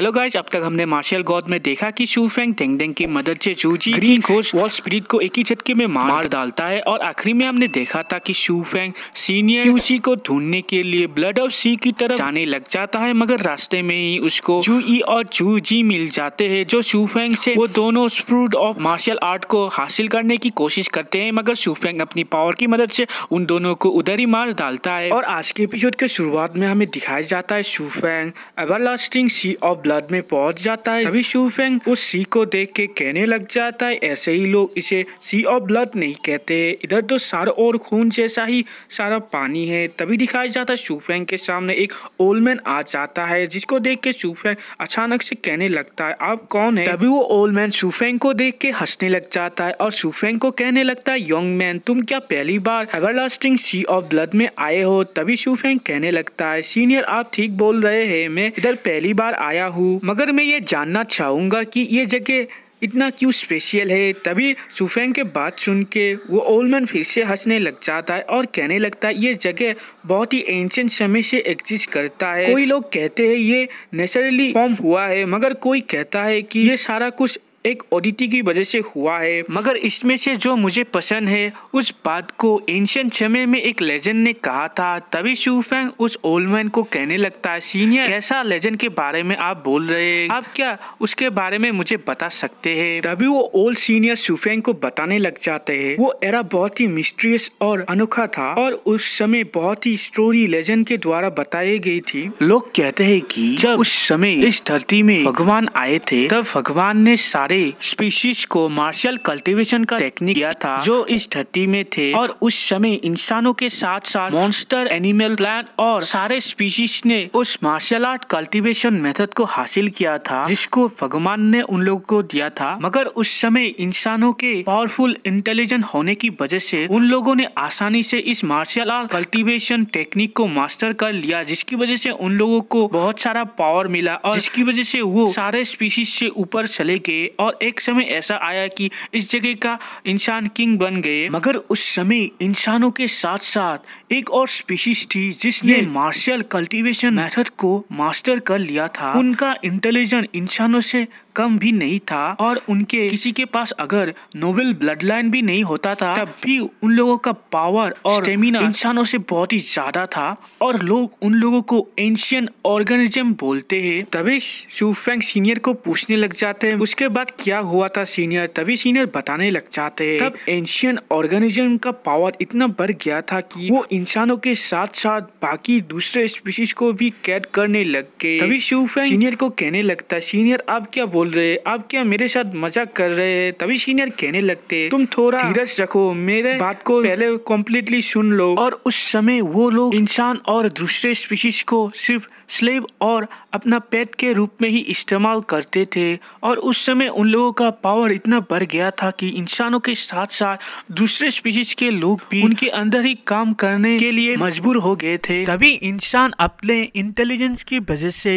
Hello guys अब तक हमने मार्शल गॉड में देखा कि शू फेंग थेंग देंग की मदद से चूजी ग्रीन घोष वॉल स्प्रीट को एक ही झटके में मार, मार डालता है और आखिरी में हमने देखा था कि शू फेंग सीनियर क्यूसी को ढूंढने के लिए ब्लड ऑफ सी की तरफ जाने लग जाता है मगर रास्ते में ही उसको चू ई और चू जी मिल जाते हैं जो शू फेंग से वो दोनों स्प्रूड ऑफ मार्शल आर्ट को हासिल करने की कोशिश करते हैं मगर शू फेंग अपनी पावर की मदद से उन दोनों को उधर ही मार डालता है और आज के एपिसोड के शुरुआत में हमें दिखाया जाता है Shu Feng everlasting sea of blood में पहुंच जाता है तभी शूफेंग उस सी को देख के कहने लग जाता है ऐसे ही लोग इसे सी ऑफ ब्लड नहीं कहते इधर तो सारा और खून जैसा ही सारा पानी है तभी दिखाया जाता है शूफेंग के सामने एक ओल्ड मैन आ जाता है जिसको देख के शूफेंग अचानक से कहने लगता है आप कौन है तभी वो ओल्ड मैन शूफेंग को देख के हंसने लग जाता है और शूफेंग को कहने लगता है यंग मैन तुम क्या पहली बार लास्टिंग सी ऑफ ब्लड में आए हो तभी शूफेंग कहने लगता है सीनियर आप ठीक बोल रहे हैं मैं इधर पहली बार आया हूँ हूँ मगर मैं ये जानना चाहूँगा कि ये जगह इतना क्यों स्पेशल है तभी सुफेंग के बात सुन के वो ओल्डमैन फिर से हंसने लग जाता है और कहने लगता है ये जगह बहुत ही एंशेंट समय से एग्जिस्ट करता है कोई लोग कहते हैं ये नेचुरली फॉर्म हुआ है मगर कोई कहता है कि ये सारा कुछ एक ओडिटी की वजह से हुआ है मगर इसमें से जो मुझे पसंद है उस बात को एंशियंट समय में एक लेजेंड ने कहा था तभी शूफेंग उस ओल्ड मैन को कहने लगता है सीनियर कैसा लेजेंड के बारे में आप बोल रहे हैं आप क्या उसके बारे में मुझे बता सकते हैं तभी वो ओल्ड सीनियर शूफेंग को बताने लग जाते हैं वो एरा बहुत ही मिस्ट्रियस और अनोखा था और उस समय बहुत ही स्टोरी लेजेंड के द्वारा बताई गई थी लोग कहते हैं कि जब उस समय इस धरती में भगवान आए थे तब भगवान ने सारे सारे स्पीशीज को मार्शल कल्टीवेशन का टेक्निक दिया था जो इस धरती में थे और उस समय इंसानों के साथ साथ मॉन्स्टर एनिमल प्लांट और सारे स्पीशीज ने उस मार्शल आर्ट कल्टीवेशन मेथड को हासिल किया था जिसको भगवान ने उन लोगों को दिया था मगर उस समय इंसानों के पावरफुल इंटेलिजेंट होने की वजह से उन लोगों ने आसानी से इस मार्शल आर्ट कल्टीवेशन टेक्निक को मास्टर कर लिया जिसकी वजह से उन लोगों को बहुत सारा पावर मिला और जिसकी वजह से वो सारे स्पीशीज से ऊपर चले गए और एक समय ऐसा आया कि इस जगह का इंसान किंग बन गए मगर उस समय इंसानों के साथ साथ एक और स्पीशीज थी जिसने मार्शल कल्टीवेशन मेथड को मास्टर कर लिया था उनका इंटेलिजेंट इंसानों से कम भी नहीं था और उनके किसी के पास अगर नोबेल ब्लड लाइन भी नहीं होता था तब भी उन लोगों का पावर और स्टेमिना इंसानों से बहुत ही ज्यादा था और लोग उन लोगों को एंशियन ऑर्गेनिज्म बोलते हैं तभी शूफेंग सीनियर को पूछने लग जाते हैं उसके बाद क्या हुआ था सीनियर तभी सीनियर बताने लग जाते हैं तब एंशियन ऑर्गेनिज्म का पावर इतना बढ़ गया था कि वो इंसानों के साथ साथ बाकी दूसरे स्पीशीज को भी कैद करने लग गए तभी शिवफैंग सीनियर को कहने लगता है सीनियर आप क्या बोल रहे हैं आप क्या मेरे साथ मजाक कर रहे हैं तभी सीनियर कहने लगते तुम थोड़ा धीरज रखो मेरे बात को पहले कम्प्लीटली सुन लो और उस समय वो लोग इंसान और दूसरे स्पीशीज को सिर्फ स्लेब और अपना पेट के रूप में ही इस्तेमाल करते थे और उस समय उन लोगों का पावर इतना बढ़ गया था कि इंसानों के साथ साथ दूसरे स्पीशीज के लोग भी उनके अंदर ही काम करने के लिए मजबूर हो गए थे तभी इंसान अपने इंटेलिजेंस की वजह से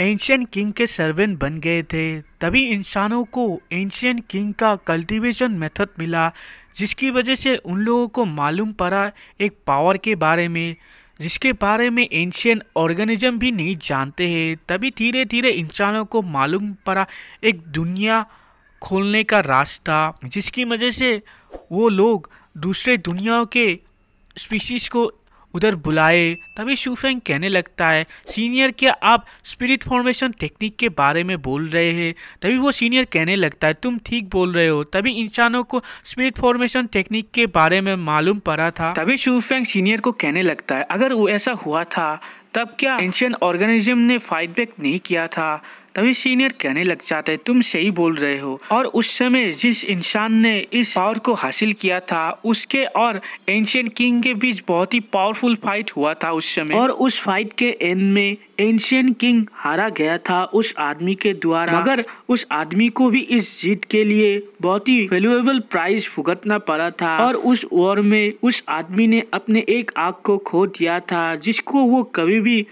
एंशियन किंग के सर्वेंट बन गए थे तभी इंसानों को एंशियन किंग का कल्टीवेशन मेथड मिला जिसकी वजह से उन लोगों को मालूम पड़ा एक पावर के बारे में जिसके बारे में एंशियन ऑर्गेनिज्म भी नहीं जानते हैं तभी धीरे धीरे इंसानों को मालूम पड़ा एक दुनिया खोलने का रास्ता जिसकी वजह से वो लोग दूसरे दुनियाओं के स्पीशीज़ को उधर बुलाए तभी शूफेंग कहने लगता है सीनियर क्या आप स्पिरिट फॉर्मेशन टेक्निक के बारे में बोल रहे हैं तभी वो सीनियर कहने लगता है तुम ठीक बोल रहे हो तभी इंसानों को स्पिरिट फॉर्मेशन टेक्निक के बारे में मालूम पड़ा था तभी शूफेंग सीनियर को कहने लगता है अगर वो ऐसा हुआ था तब क्या एंशियन ऑर्गेनिज्म ने फाइट बैक नहीं किया था तभी सीनियर कहने लग जाते तुम सही बोल रहे हो और उस समय जिस इंसान ने इस पावर को हासिल किया था उसके और एंशियन किंग के बीच बहुत ही पावरफुल फाइट हुआ था उस समय और उस फाइट के एंड में एंशियन किंग हारा गया था उस आदमी के द्वारा हाँ। मगर उस आदमी को भी इस जीत के लिए बहुत ही वैल्यूएबल प्राइज भुगतना पड़ा था और उस वॉर में उस आदमी ने अपने एक आग को खो दिया था जिसको वो कभी भी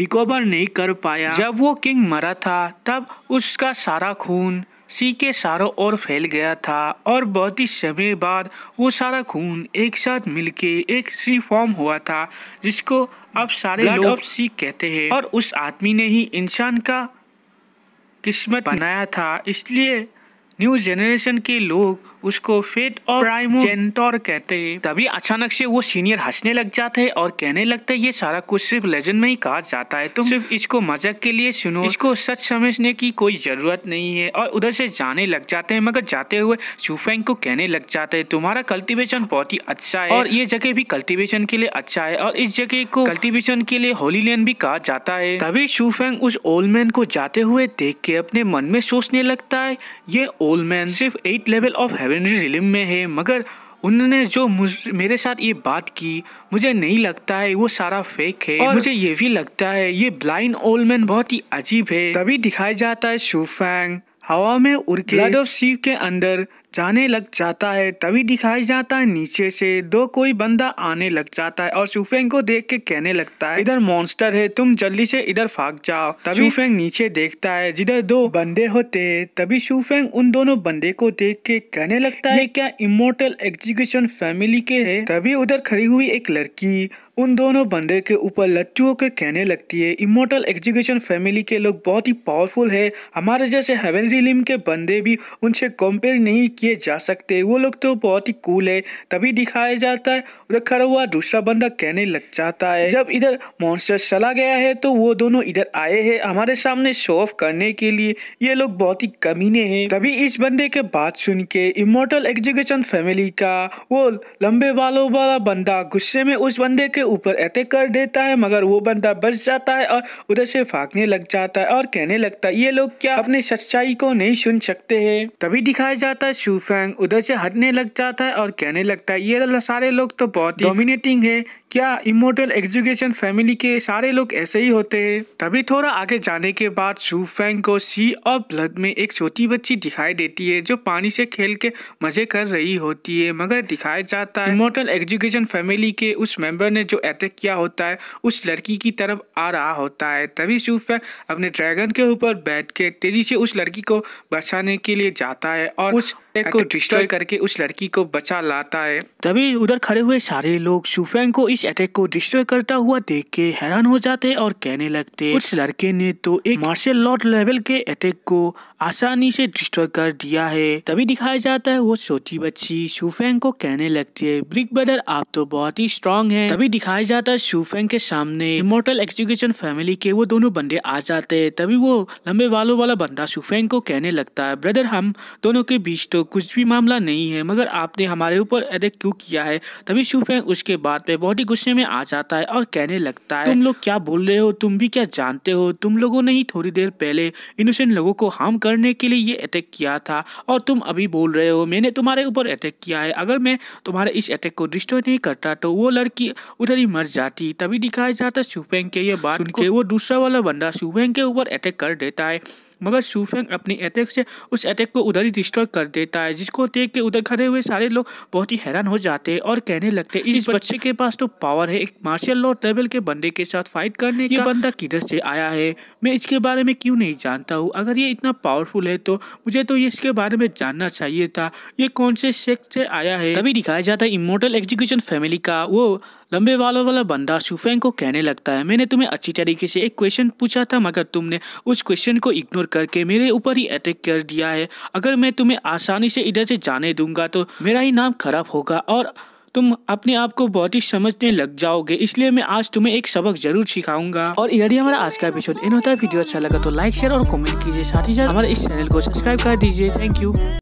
रिकवर नहीं कर पाया जब वो किंग मरा था तब उसका सारा खून सी के सारों ओर फैल गया था और बहुत ही समय बाद वो सारा खून एक साथ मिलके एक सी फॉर्म हुआ था जिसको अब सारे लोग अब सी कहते हैं और उस आदमी ने ही इंसान का किस्मत बनाया था इसलिए न्यू जेनरेशन के लोग उसको फेट और जेंटोर कहते हैं तभी अचानक से वो सीनियर हंसने लग जाते हैं और कहने लगते हैं ये सारा कुछ सिर्फ लेजेंड में ही कहा जाता है तुम सिर्फ इसको मजाक के लिए सुनो इसको सच समझने की कोई जरूरत नहीं है और उधर से जाने लग जाते हैं मगर जाते हुए सुफेंग को कहने लग जाते है तुम्हारा कल्टिवेशन बहुत ही अच्छा है और ये जगह भी कल्टिवेशन के लिए अच्छा है और इस जगह को कल्टिवेशन के लिए होली लैंड भी कहा जाता है तभी सुफेंग उस ओल्ड मैन को जाते हुए देख के अपने मन में सोचने लगता है ये ओलमैन सिर्फ at level of heavenly realm में है मगर उन्होंने जो मेरे साथ ये बात की मुझे नहीं लगता है वो सारा फेक है और मुझे ये भी लगता है ये ब्लाइंड ओल्डमैन बहुत ही अजीब है तभी दिखाया जाता है शूफेंग हवा में उड़ के ब्लड ऑफ सीव के अंदर जाने लग जाता है तभी दिखाई जाता है नीचे से दो कोई बंदा आने लग जाता है और शुफेंग को देख के कहने लगता है इधर मॉन्स्टर है तुम जल्दी से इधर भाग जाओ तभी शुफेंग नीचे देखता है जिधर दो बंदे होते है तभी शुफेंग उन दोनों बंदे को देख के कहने लगता है क्या इमोटल एग्जीक्यूशन फैमिली के है तभी उधर खड़ी हुई एक लड़की उन दोनों बंदे के ऊपर लट्टियों के कहने लगती है इमोटल एग्जीक्यूशन फैमिली के लोग बहुत ही पावरफुल है हमारे जैसे हेवनरी लिम के बंदे भी उनसे कंपेयर नहीं किए जा सकते वो लोग तो बहुत ही कूल है तभी दिखाया जाता है उधर खड़ा हुआ दूसरा बंदा कहने लग जाता है जब इधर मॉन्स्टर चला गया है तो वो दोनों इधर आए है हमारे सामने शो ऑफ करने के लिए ये लोग बहुत ही कमीने है तभी इस बंदे के बात सुन के इमोटल एग्जीक्यूशन फैमिली का वो लंबे बालों वाला बंदा गुस्से में उस बंदे के ऊपर अटैक कर देता है मगर वो बंदा बच जाता है और उधर से फाकने लग जाता है और कहने लगता है ये लोग क्या अपने सच्चाई को नहीं सुन सकते है तभी दिखाया जाता है शूफेंग उधर से हटने लग जाता है और कहने लगता है ये सारे लोग तो बहुत डोमिनेटिंग है क्या इमोटल एजुकेशन फैमिली के सारे लोग ऐसे ही होते हैं तभी थोड़ा आगे जाने के बाद शूफेंग को सी और ब्लड में एक छोटी बच्ची दिखाई देती है जो पानी से खेल के मजे कर रही होती है मगर दिखाया जाता है इमोटल एजुकेशन फैमिली के उस मेंबर ने जो अटैक किया होता है उस लड़की की तरफ आ रहा होता है तभी शूफेंग अपने ड्रैगन के ऊपर बैठ के तेजी से उस लड़की को बचाने के लिए जाता है और उस को डिस्ट्रॉय करके उस लड़की को बचा लाता है तभी उधर खड़े हुए सारे लोग सुफेंग को इस अटैक को डिस्ट्रॉय करता हुआ देख के हैरान हो जाते और कहने लगते उस लड़के ने तो एक मार्शल लॉर्ड लेवल के अटैक को आसानी से डिस्ट्रॉय कर दिया है तभी दिखाया जाता है वो छोटी बच्ची शूफेंग को कहने लगती है ब्रिक ब्रदर आप तो बहुत ही स्ट्रांग है तभी दिखाया जाता है शूफेंग के सामने इमोटल एजुकेशन फैमिली के वो दोनों बंदे आ जाते हैं तभी वो लंबे बालों वाला बंदा शूफेंग को कहने लगता है ब्रदर हम दोनों के बीच तो कुछ भी मामला नहीं है मगर आपने हमारे ऊपर अटैक क्यों किया है तभी शूफेंग उसके बाद पे बहुत ही गुस्से में आ जाता है और कहने लगता है तुम लोग क्या बोल रहे हो तुम भी क्या जानते हो तुम लोगों ने ही थोड़ी देर पहले इनोसेंट लोगों को हार्म कर करने के लिए ये अटैक किया था और तुम अभी बोल रहे हो मैंने तुम्हारे ऊपर अटैक किया है अगर मैं तुम्हारे इस अटैक को डिस्ट्रॉय नहीं करता तो वो लड़की उधर ही मर जाती तभी दिखाया जाता शुभेंग के ये बात सुन के वो दूसरा वाला बंदा शुभेंग के ऊपर अटैक कर देता है मगर सूफेंग अपनी अटैक से उस अटैक को उधर ही डिस्ट्रॉय कर देता है जिसको देख के उधर खड़े हुए सारे लोग बहुत ही हैरान हो जाते हैं और कहने लगते हैं इस बच्चे के पास तो पावर है एक मार्शल लॉ ट्रेवल के बंदे के साथ फाइट करने ये बंदा किधर से आया है मैं इसके बारे में क्यों नहीं जानता हूँ अगर ये इतना पावरफुल है तो मुझे तो ये इसके बारे में जानना चाहिए था ये कौन से शेख से आया है तभी दिखाया जाता है इमोटल एग्जीक्यूशन फैमिली का वो लंबे वालों वाला बंदा शुफेंग को कहने लगता है मैंने तुम्हें अच्छी तरीके से एक क्वेश्चन पूछा था मगर तुमने उस क्वेश्चन को इग्नोर करके मेरे ऊपर ही अटैक कर दिया है अगर मैं तुम्हें आसानी से इधर से जाने दूंगा तो मेरा ही नाम खराब होगा और तुम अपने आप को बहुत ही समझने लग जाओगे इसलिए मैं आज तुम्हें एक सबक जरूर सिखाऊंगा और यदि हमारा आज का एपिसोड इन होता है वीडियो अच्छा लगा तो लाइक शेयर और कमेंट कीजिए साथ ही साथ हमारे इस चैनल को सब्सक्राइब कर दीजिए थैंक यू